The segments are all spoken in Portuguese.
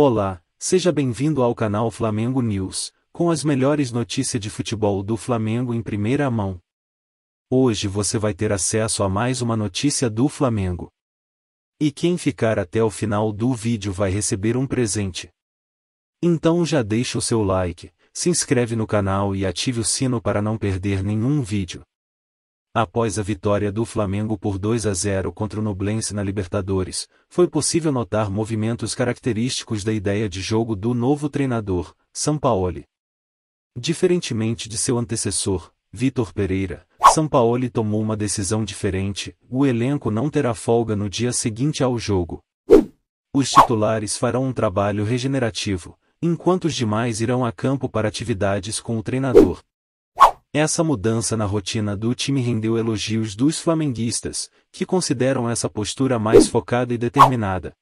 Olá, seja bem-vindo ao canal Flamengo News, com as melhores notícias de futebol do Flamengo em primeira mão. Hoje você vai ter acesso a mais uma notícia do Flamengo. E quem ficar até o final do vídeo vai receber um presente. Então já deixa o seu like, se inscreve no canal e ative o sino para não perder nenhum vídeo após a vitória do Flamengo por 2 a 0 contra o Noblense na Libertadores, foi possível notar movimentos característicos da ideia de jogo do novo treinador, Sampaoli. Diferentemente de seu antecessor, Vitor Pereira, Sampaoli tomou uma decisão diferente, o elenco não terá folga no dia seguinte ao jogo. Os titulares farão um trabalho regenerativo, enquanto os demais irão a campo para atividades com o treinador. Essa mudança na rotina do time rendeu elogios dos flamenguistas, que consideram essa postura mais focada e determinada.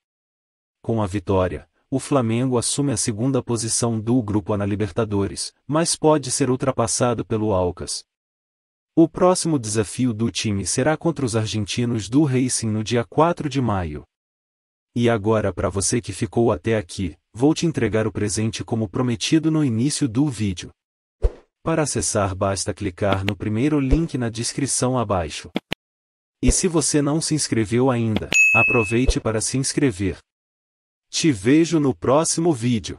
Com a vitória, o Flamengo assume a segunda posição do grupo na Libertadores, mas pode ser ultrapassado pelo Alcas. O próximo desafio do time será contra os argentinos do Racing no dia 4 de maio. E agora para você que ficou até aqui, vou te entregar o presente como prometido no início do vídeo. Para acessar basta clicar no primeiro link na descrição abaixo. E se você não se inscreveu ainda, aproveite para se inscrever. Te vejo no próximo vídeo.